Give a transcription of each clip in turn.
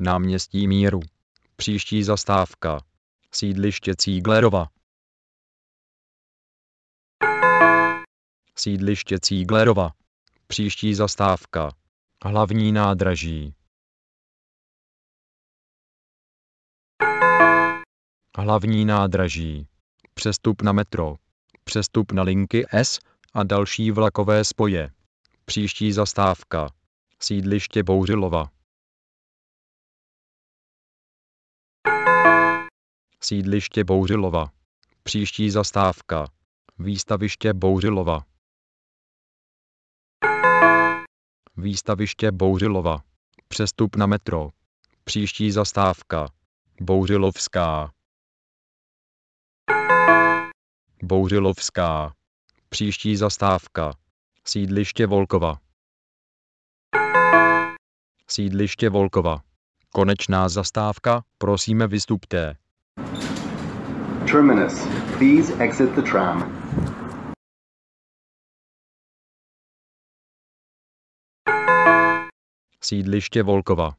náměstí Míru. Příští zastávka. Sídliště Cíglerova. Sídliště Cíglerova. Příští zastávka. Hlavní nádraží. Hlavní nádraží. Přestup na metro. Přestup na linky S a další vlakové spoje. Příští zastávka. Sídliště Bouřilova. Sídliště Bouřilova. Příští zastávka. Výstaviště Bouřilova. Výstaviště Bouřilova. Přestup na metro. Příští zastávka. Bouřilovská. Bouřilovská. Příští zastávka. Sídliště Volkova. Sídliště Volkova. Konečná zastávka, prosíme vystupte. Terminus. Please exit the tram. Sídliště Volkova.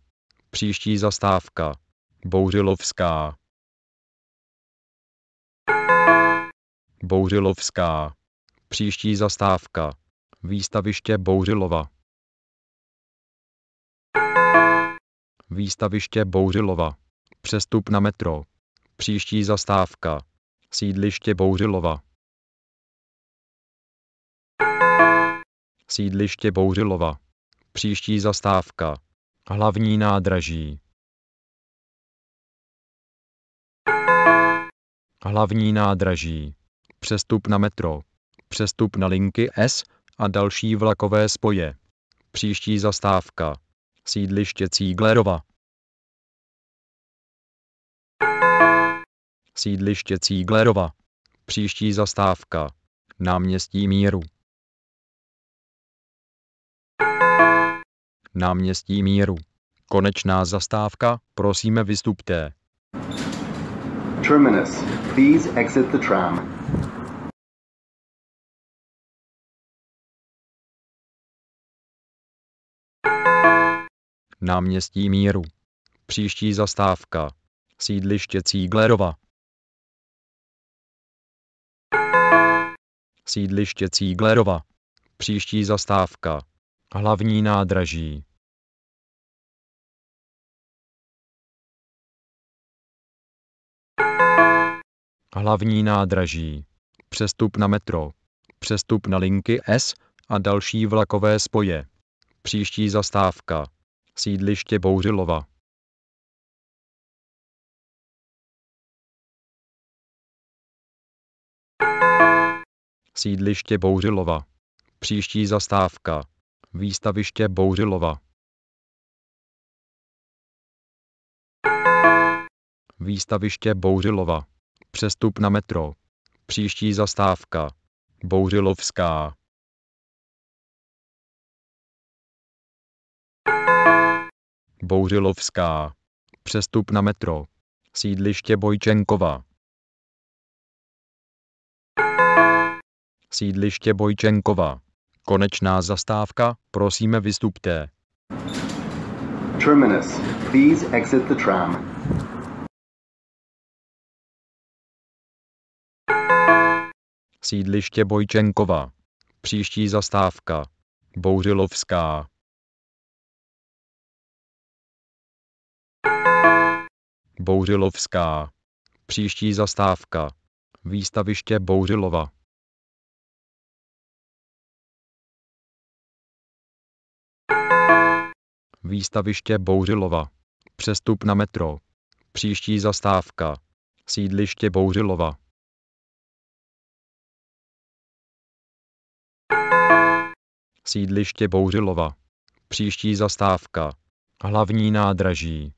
Příští zastávka. Bouřilovská. Bouřilovská. Příští zastávka. Výstaviště Bouřilova. Výstaviště Bouřilova. Přestup na metro. Příští zastávka. Sídliště Bouřilova. Sídliště Bouřilova. Příští zastávka. Hlavní nádraží. Hlavní nádraží. Přestup na metro. Přestup na linky S a další vlakové spoje. Příští zastávka. Sídliště Cíglerova. Sídliště Cíglerova. Příští zastávka. Náměstí Míru. Náměstí Míru. Konečná zastávka, prosíme vystupte. Terminus. Please exit the tram. Náměstí Míru. Příští zastávka. Sídliště Cíglerova. Sídliště Cíglerova. Příští zastávka. Hlavní nádraží. Hlavní nádraží. Přestup na metro. Přestup na linky S a další vlakové spoje. Příští zastávka. Sídliště Bouřilova. Sídliště Bouřilova. Příští zastávka. Výstaviště Bouřilova. Výstaviště Bouřilova. Přestup na metro. Příští zastávka. Bouřilovská. Bouřilovská. Přestup na metro. Sídliště Bojčenkova. sídliště Bojčenkova. Konečná zastávka, prosíme vystupte. Terminus. Please exit the tram. Sídliště Bojčenkova. Příští zastávka. Bouřilovská. Bouřilovská. Příští zastávka. Výstaviště Bouřilova. Výstaviště Bouřilova. Přestup na metro. Příští zastávka. Sídliště Bouřilova. Sídliště Bouřilova. Příští zastávka. Hlavní nádraží.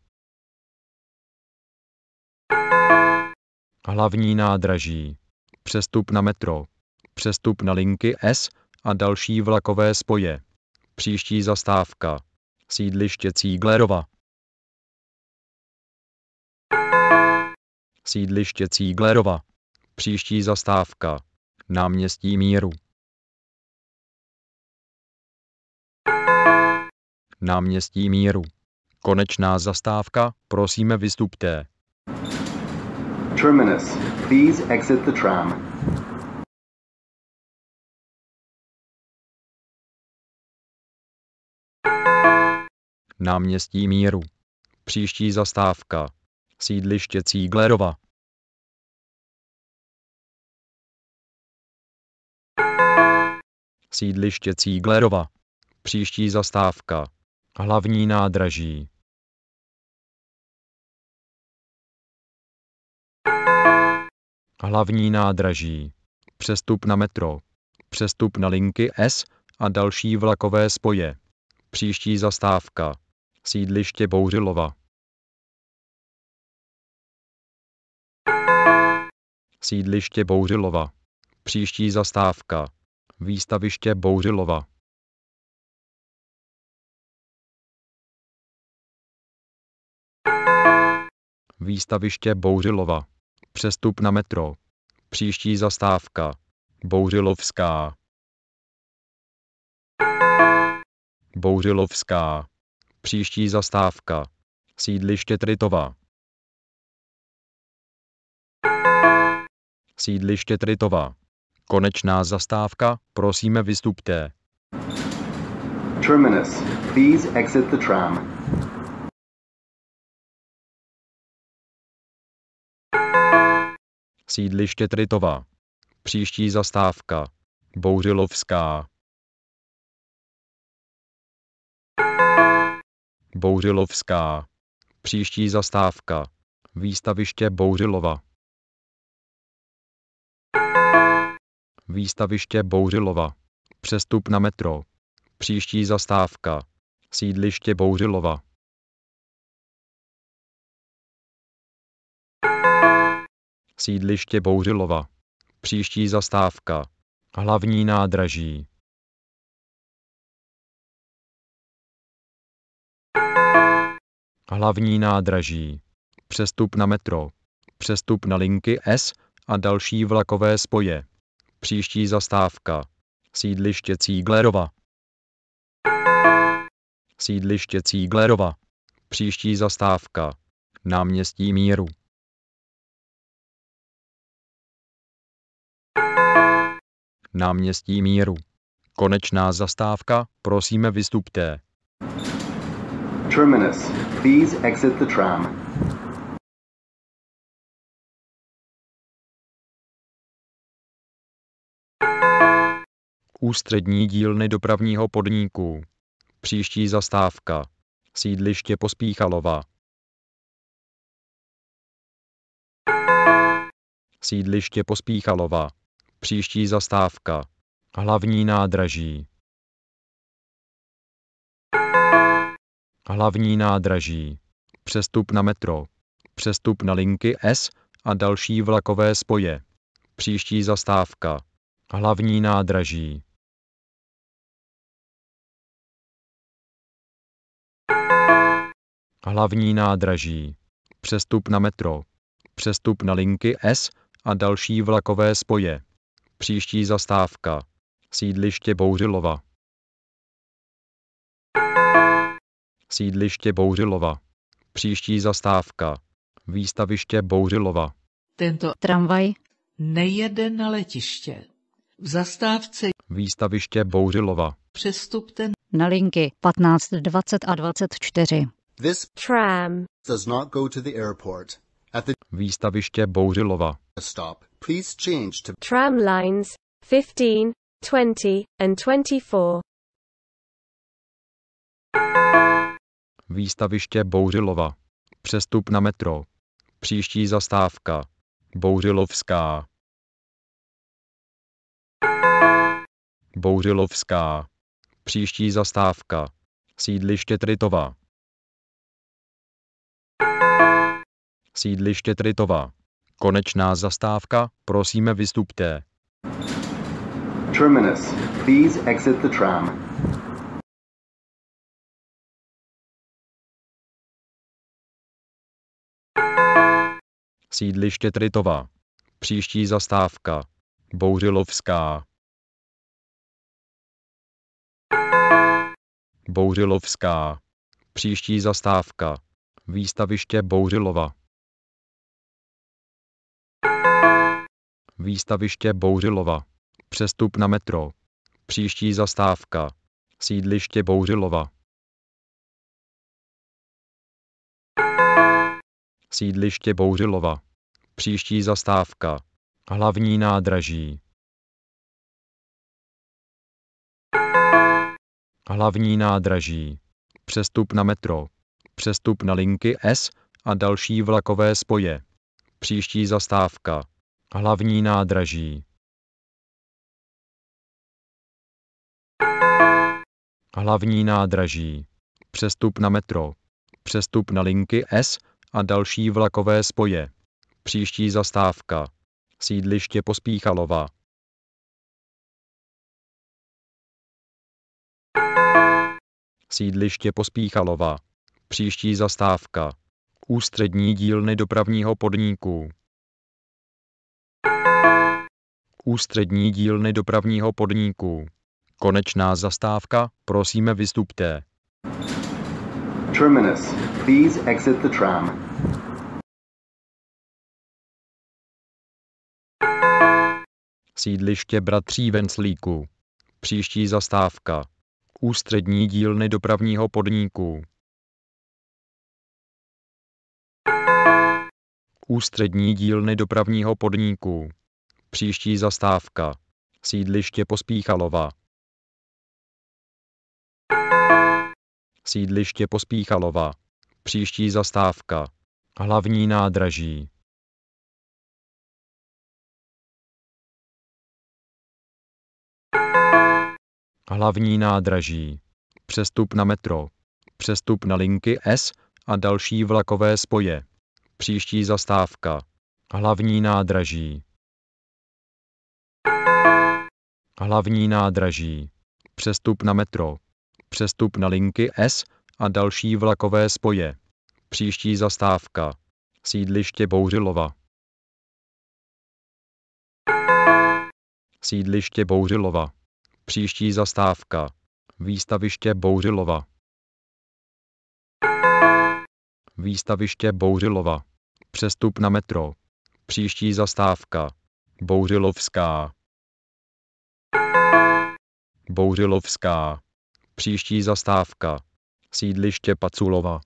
Hlavní nádraží. Přestup na metro. Přestup na linky S a další vlakové spoje. Příští zastávka. Sídliště Cíglerova. Sídliště Cíglerova. Příští zastávka. Náměstí Míru. Náměstí Míru. Konečná zastávka, prosíme vystupte. Terminus. Please exit the tram. Náměstí Míru. Příští zastávka. Sídliště Cíglerova. Sídliště Cíglerova. Příští zastávka. Hlavní nádraží. Hlavní nádraží. Přestup na metro. Přestup na linky S a další vlakové spoje. Příští zastávka sídliště Bouřilova. Sídliště Bouřilova. Příští zastávka. Výstaviště Bouřilova. Výstaviště Bouřilova. Přestup na metro. Příští zastávka. Bouřilovská. Bouřilovská. Příští zastávka. Sídliště Tritova. Sídliště Tritova. Konečná zastávka, prosíme vystupte. Terminus. Please exit the tram. Sídliště Tritova. Příští zastávka. Bouřilovská. Bouřilovská. Příští zastávka. Výstaviště Bouřilova. Výstaviště Bouřilova. Přestup na metro. Příští zastávka. Sídliště Bouřilova. Sídliště Bouřilova. Příští zastávka. Hlavní nádraží. hlavní nádraží, přestup na metro, přestup na linky S a další vlakové spoje. Příští zastávka. Sídliště Cíglerova. Sídliště Cíglerova. Příští zastávka. Náměstí Míru. Náměstí Míru. Konečná zastávka, prosíme vystupte. Terminus. Please exit the tram. Ústřední dílny dopravního podniku. Příští zastávka. Sídliště Pospíchalova. Sídliště Pospíchalova. Příští zastávka. Hlavní nádraží. hlavní nádraží, přestup na metro, přestup na linky S a další vlakové spoje. Příští zastávka. Hlavní nádraží. Hlavní nádraží. Přestup na metro. Přestup na linky S a další vlakové spoje. Příští zastávka. Sídliště Bouřilova. Sídliště Bouřilova. Příští zastávka. Výstaviště Bouřilova. Tento tramvaj nejede na letiště. V zastávce Výstaviště Bouřilova. přestupte na linky 15, 20 a 24. This tram does not go to the airport. At the Výstaviště Bouřilova. stop, please change to tram lines 15, 20, and 24. Výstaviště Bouřilova. Přestup na metro. Příští zastávka. Bouřilovská. Bouřilovská. Příští zastávka. Sídliště Tritova. Sídliště Tritova. Konečná zastávka, prosíme vystupte. Terminus. Please exit the tram. Sídliště Tritova. Příští zastávka. Bouřilovská. Bouřilovská. Příští zastávka. Výstaviště Bouřilova. Výstaviště Bouřilova. Přestup na metro. Příští zastávka. Sídliště Bouřilova. sídliště Bouřilova. Příští zastávka. Hlavní nádraží. Hlavní nádraží. Přestup na metro. Přestup na linky S a další vlakové spoje. Příští zastávka. Hlavní nádraží. Hlavní nádraží. Přestup na metro. Přestup na linky S a další vlakové spoje. Příští zastávka. Sídliště Pospíchalova. Sídliště Pospíchalova. Příští zastávka. Ústřední dílny dopravního podniku. Ústřední dílny dopravního podniku. Konečná zastávka, prosíme vystupte. Terminus. Please exit the tram. Sídliště bratří Venclíků. Příští zastávka. Ústřední dílny dopravního podniku. Ústřední dílny dopravního podniku. Příští zastávka. Sídliště Pospíchalova. Sídliště Pospíchalova. Příští zastávka. Hlavní nádraží. Hlavní nádraží. Přestup na metro. Přestup na linky S a další vlakové spoje. Příští zastávka. Hlavní nádraží. Hlavní nádraží. Přestup na metro přestup na linky S a další vlakové spoje. Příští zastávka. Sídliště Bouřilova. Sídliště Bouřilova. Příští zastávka. Výstaviště Bouřilova. Výstaviště Bouřilova. Přestup na metro. Příští zastávka. Bouřilovská. Bouřilovská. Příští zastávka. Sídliště Paculova.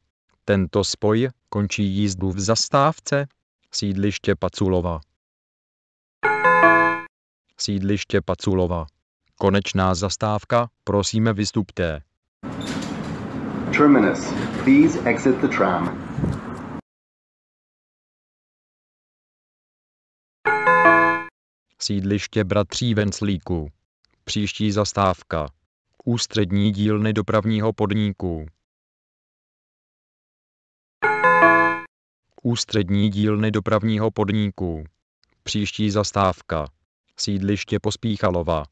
Tento spoj končí jízdu v zastávce Sídliště Paculova. Sídliště Paculova. Konečná zastávka, prosíme vystupte. Terminus. Please exit the tram. Sídliště Bratří Venclíku. Příští zastávka ústřední dílny dopravního podniku. Ústřední dílny dopravního podniku. Příští zastávka. Sídliště Pospíchalova.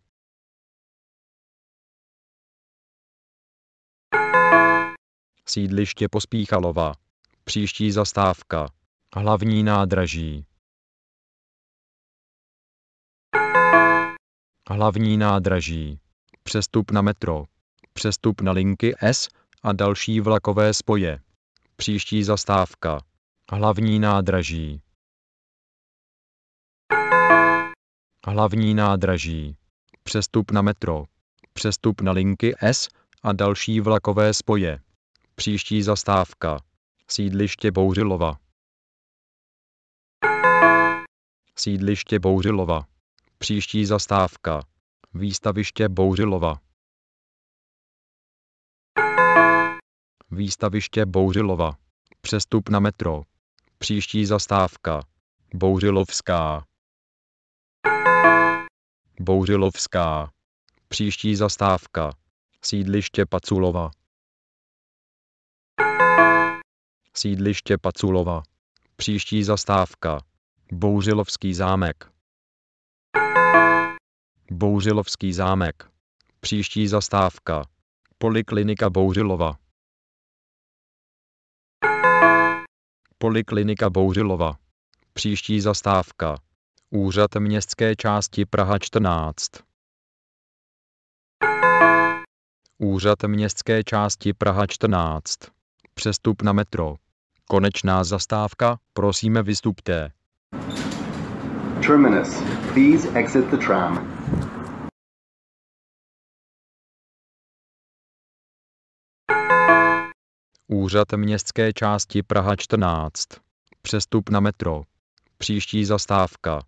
Sídliště Pospíchalova. Příští zastávka. Hlavní nádraží. Hlavní nádraží přestup na metro, přestup na linky S a další vlakové spoje. Příští zastávka. Hlavní nádraží. Hlavní nádraží. Přestup na metro. Přestup na linky S a další vlakové spoje. Příští zastávka. Sídliště Bouřilova. Sídliště Bouřilova. Příští zastávka. Výstaviště Bouřilova Výstaviště Bouřilova Přestup na metro Příští zastávka Bouřilovská Bouřilovská Příští zastávka Sídliště Paculova Sídliště Paculova Příští zastávka Bouřilovský zámek Bouřilovský zámek. Příští zastávka. Poliklinika Bouřilova. Poliklinika Bouřilova. Příští zastávka. Úřad městské části Praha 14. Úřad městské části Praha 14. Přestup na metro. Konečná zastávka, prosíme vystupte. Terminus. Please exit the tram. Úřad městské části Praha 14. Přestup na metro. Příští zastávka.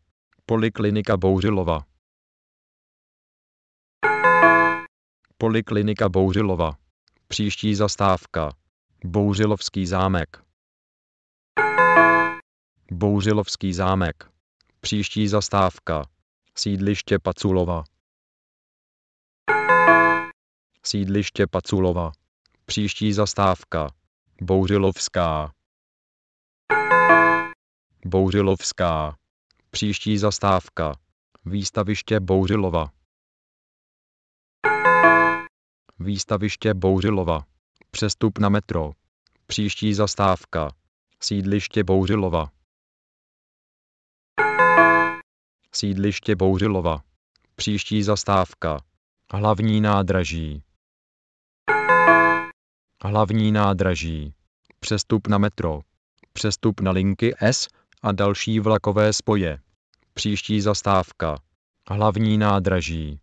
Poliklinika Bouřilova. Poliklinika Bouřilova. Příští zastávka. Bouřilovský zámek. Bouřilovský zámek. Příští zastávka. Sídliště Paculova. Sídliště Paculova. Příští zastávka. Bouřilovská. Bouřilovská. Příští zastávka. Výstaviště Bouřilova. Výstaviště Bouřilova. Přestup na metro. Příští zastávka. Sídliště Bouřilova. Sídliště Bouřilova. Příští zastávka. Hlavní nádraží hlavní nádraží, přestup na metro, přestup na linky S a další vlakové spoje. Příští zastávka. Hlavní nádraží.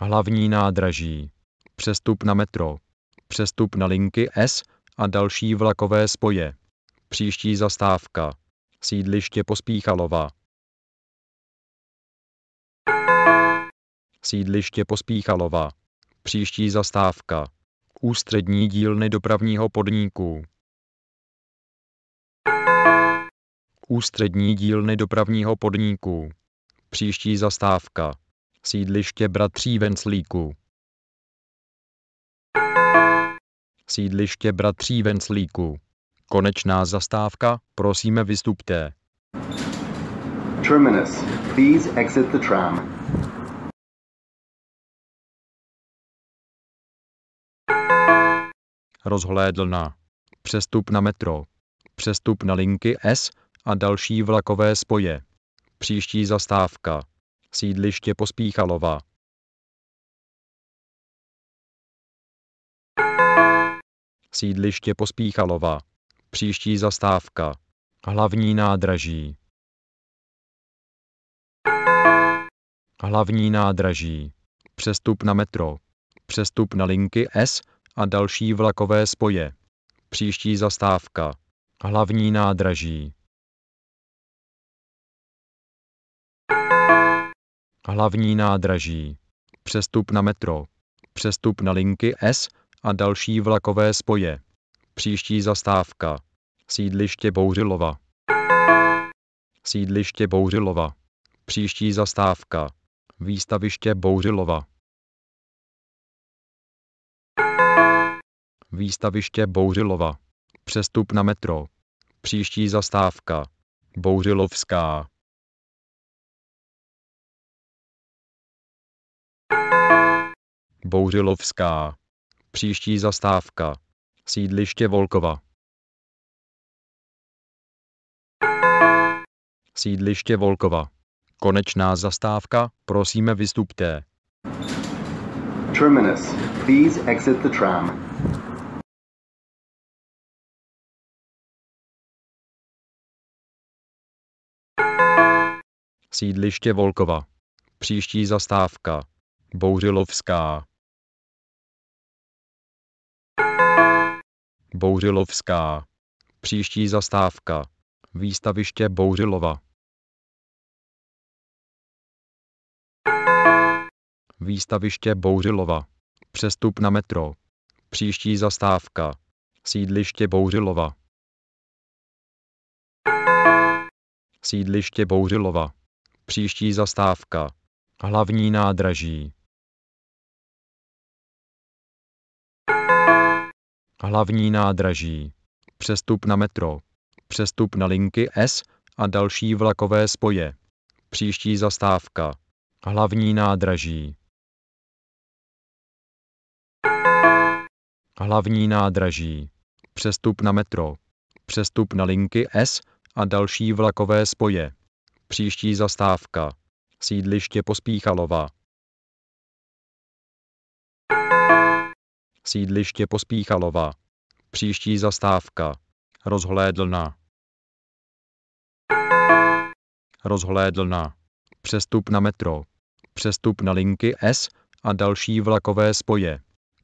Hlavní nádraží. Přestup na metro. Přestup na linky S a další vlakové spoje. Příští zastávka. Sídliště Pospíchalova. Sídliště Pospíchalova. Příští zastávka. Ústřední dílny dopravního podniku. Ústřední dílny dopravního podniku. Příští zastávka. Sídliště bratří Venclíku. Sídliště bratří Venclíku. Konečná zastávka, prosíme vystupte. Terminus. Please exit the tram. rozhlédl na přestup na metro, přestup na linky S a další vlakové spoje. Příští zastávka. Sídliště Pospíchalova. Sídliště Pospíchalova. Příští zastávka. Hlavní nádraží. Hlavní nádraží. Přestup na metro. Přestup na linky S a další vlakové spoje. Příští zastávka. Hlavní nádraží. Hlavní nádraží. Přestup na metro. Přestup na linky S a další vlakové spoje. Příští zastávka. Sídliště Bouřilova. Sídliště Bouřilova. Příští zastávka. Výstaviště Bouřilova. Výstaviště Bouřilova. Přestup na metro. Příští zastávka. Bouřilovská. Bouřilovská. Příští zastávka. Sídliště Volkova. Sídliště Volkova. Konečná zastávka, prosíme vystupte. Terminus. Please exit the tram. Sídliště Volkova. Příští zastávka. Bouřilovská. Bouřilovská. Příští zastávka. Výstaviště Bouřilova. Výstaviště Bouřilova. Přestup na metro. Příští zastávka. Sídliště Bouřilova. Sídliště Bouřilova. Příští zastávka. Hlavní nádraží. Hlavní nádraží. Přestup na metro. Přestup na linky S a další vlakové spoje. Příští zastávka. Hlavní nádraží. Hlavní nádraží. Přestup na metro. Přestup na linky S a další vlakové spoje. Příští zastávka. Sídliště Pospíchalova. Sídliště Pospíchalova. Příští zastávka. Rozhlédlna. Rozhlédlna. Přestup na metro. Přestup na linky S a další vlakové spoje.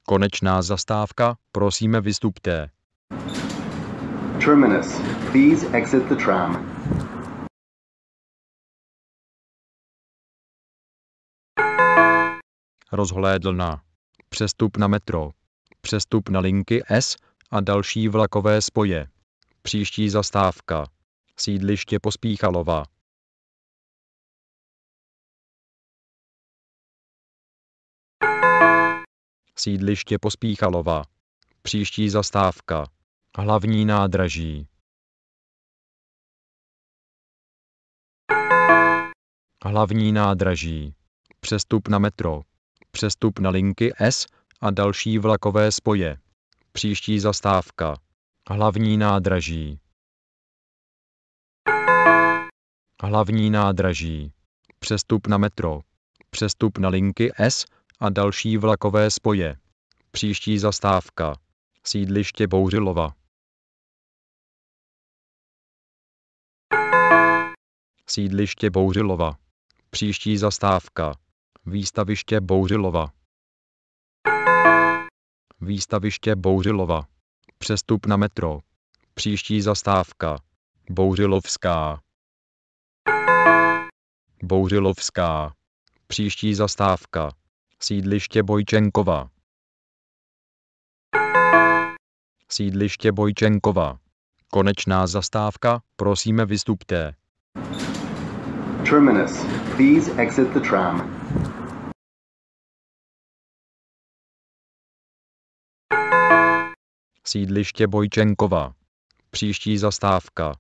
Konečná zastávka, prosíme vystupte. Terminus. Please exit the tram. rozhlédl na přestup na metro, přestup na linky S a další vlakové spoje. Příští zastávka. Sídliště Pospíchalova. Sídliště Pospíchalova. Příští zastávka. Hlavní nádraží. Hlavní nádraží. Přestup na metro přestup na linky S a další vlakové spoje. Příští zastávka. Hlavní nádraží. Hlavní nádraží. Přestup na metro. Přestup na linky S a další vlakové spoje. Příští zastávka. Sídliště Bouřilova. Sídliště Bouřilova. Příští zastávka. Výstaviště Bouřilova Výstaviště Bouřilova Přestup na metro Příští zastávka Bouřilovská Bouřilovská Příští zastávka Sídliště Bojčenkova Sídliště Bojčenkova Konečná zastávka, prosíme vystupte. Terminus. Please exit the tram. Sídliště Bojčenkova. Příští zastávka.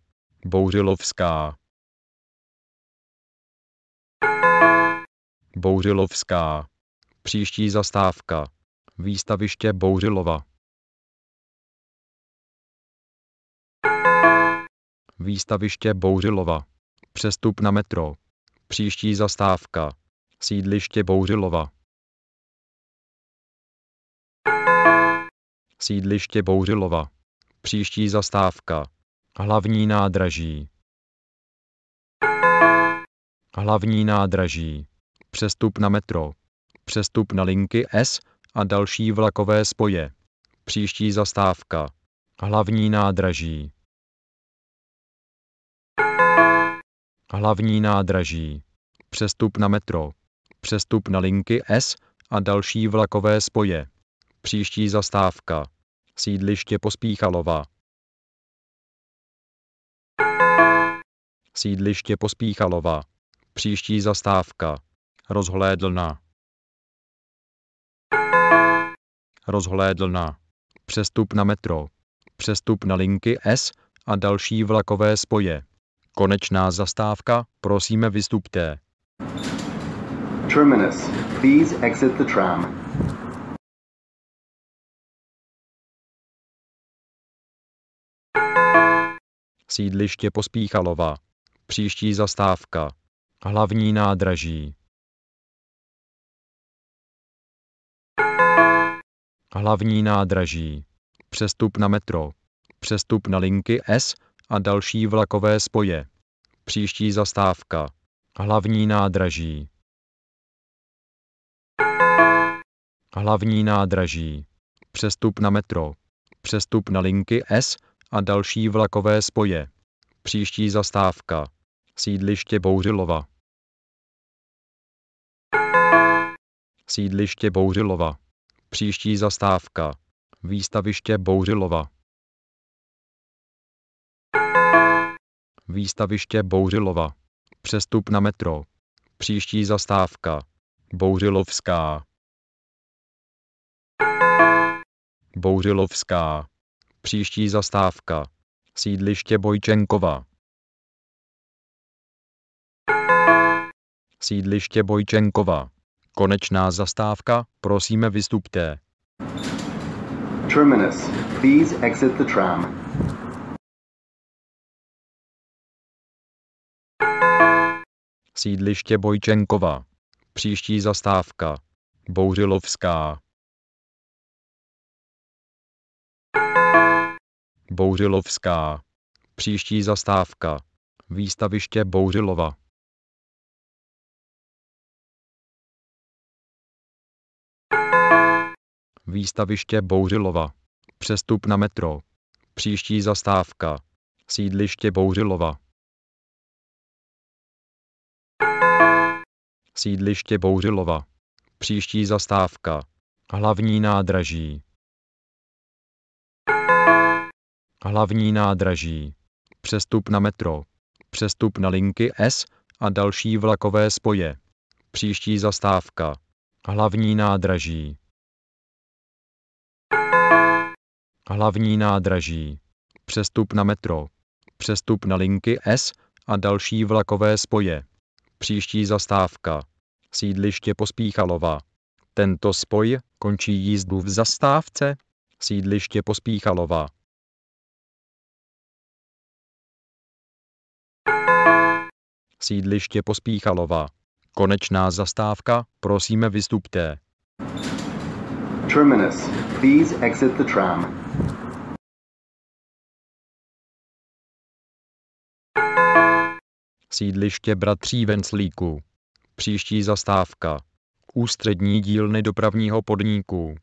Bouřilovská. Bouřilovská. Příští zastávka. Výstaviště Bouřilova. Výstaviště Bouřilova. Přestup na metro. Příští zastávka. Sídliště Bouřilova. Sídliště Bouřilova. Příští zastávka. Hlavní nádraží. Hlavní nádraží. Přestup na metro. Přestup na linky S a další vlakové spoje. Příští zastávka. Hlavní nádraží. Hlavní nádraží. Přestup na metro. Přestup na linky S a další vlakové spoje. Příští zastávka. Sídliště Pospíchalova. Sídliště Pospíchalova. Příští zastávka. Rozhlédlna. Rozhlédlna. Přestup na metro. Přestup na linky S a další vlakové spoje. Konečná zastávka, prosíme vystupte. Terminus. Please exit the tram. sídliště Pospíchalova. Příští zastávka. Hlavní nádraží. Hlavní nádraží. Přestup na metro. Přestup na linky S a další vlakové spoje. Příští zastávka. Hlavní nádraží. Hlavní nádraží. Přestup na metro. Přestup na linky S a další vlakové spoje. Příští zastávka. Sídliště Bouřilova. Sídliště Bouřilova. Příští zastávka. Výstaviště Bouřilova. Výstaviště Bouřilova. Přestup na metro. Příští zastávka. Bouřilovská. Bouřilovská. Příští zastávka. Sídliště Bojčenkova. Sídliště Bojčenkova. Konečná zastávka, prosíme vystupte. Terminus. Please exit the tram. Sídliště Bojčenkova. Příští zastávka. Bouřilovská. Bouřilovská. Příští zastávka. Výstaviště Bouřilova. Výstaviště Bouřilova. Přestup na metro. Příští zastávka. Sídliště Bouřilova. Sídliště Bouřilova. Příští zastávka. Hlavní nádraží. hlavní nádraží, přestup na metro, přestup na linky S a další vlakové spoje. Příští zastávka. Hlavní nádraží. Hlavní nádraží. Přestup na metro. Přestup na linky S a další vlakové spoje. Příští zastávka. Sídliště Pospíchalova. Tento spoj končí jízdu v zastávce Sídliště Pospíchalova. sídliště Pospíchalova. Konečná zastávka, prosíme vystupte. Terminus. Please exit the tram. Sídliště bratří Venclíku. Příští zastávka. Ústřední dílny dopravního podniku.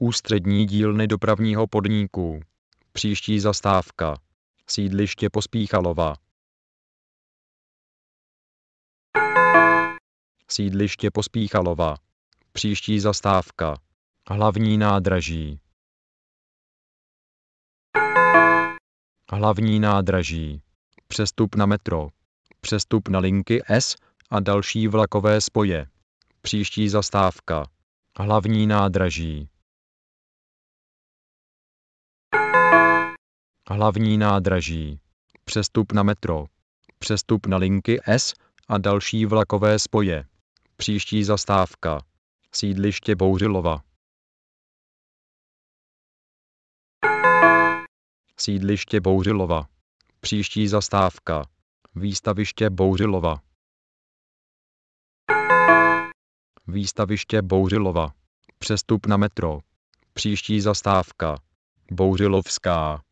Ústřední dílny dopravního podniku. Příští zastávka. Sídliště Pospíchalova. Sídliště Pospíchalova. Příští zastávka. Hlavní nádraží. Hlavní nádraží. Přestup na metro. Přestup na linky S a další vlakové spoje. Příští zastávka. Hlavní nádraží. hlavní nádraží, přestup na metro, přestup na linky S a další vlakové spoje. Příští zastávka. Sídliště Bouřilova. Sídliště Bouřilova. Příští zastávka. Výstaviště Bouřilova. Výstaviště Bouřilova. Přestup na metro. Příští zastávka. Bouřilovská.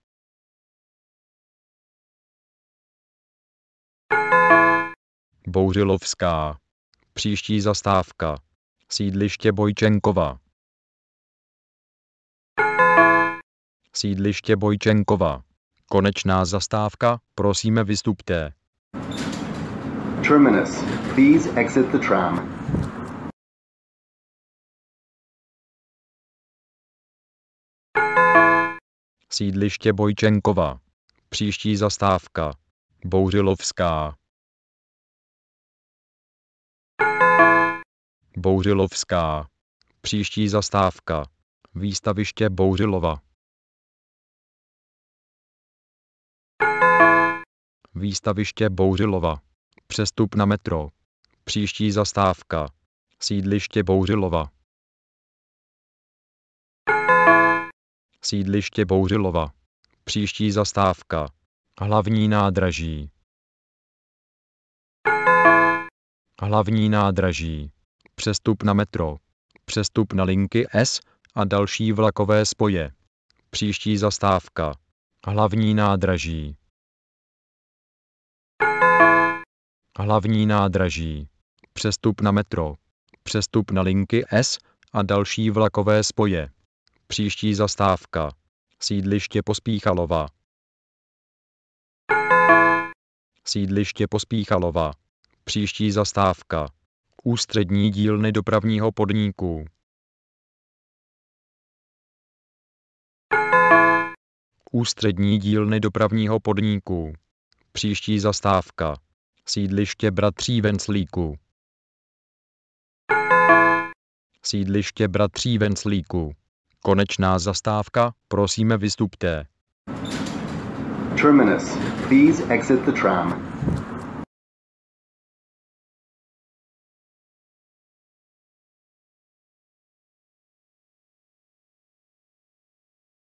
Bouřilovská. Příští zastávka. Sídliště Bojčenkova. Sídliště Bojčenkova. Konečná zastávka, prosíme vystupte. Terminus. Please exit the tram. Sídliště Bojčenkova. Příští zastávka. Bouřilovská. Bouřilovská. Příští zastávka. Výstaviště Bouřilova. Výstaviště Bouřilova. Přestup na metro. Příští zastávka. Sídliště Bouřilova. Sídliště Bouřilova. Příští zastávka. Hlavní nádraží. Hlavní nádraží přestup na metro, přestup na linky S a další vlakové spoje. Příští zastávka. Hlavní nádraží. Hlavní nádraží. Přestup na metro. Přestup na linky S a další vlakové spoje. Příští zastávka. Sídliště Pospíchalova. Sídliště Pospíchalova. Příští zastávka. Ústřední dílny dopravního podniku. Ústřední dílny dopravního podniku. Příští zastávka. Sídliště bratří Venclíku. Sídliště bratří Venclíku. Konečná zastávka, prosíme vystupte. Terminus. Please exit the tram.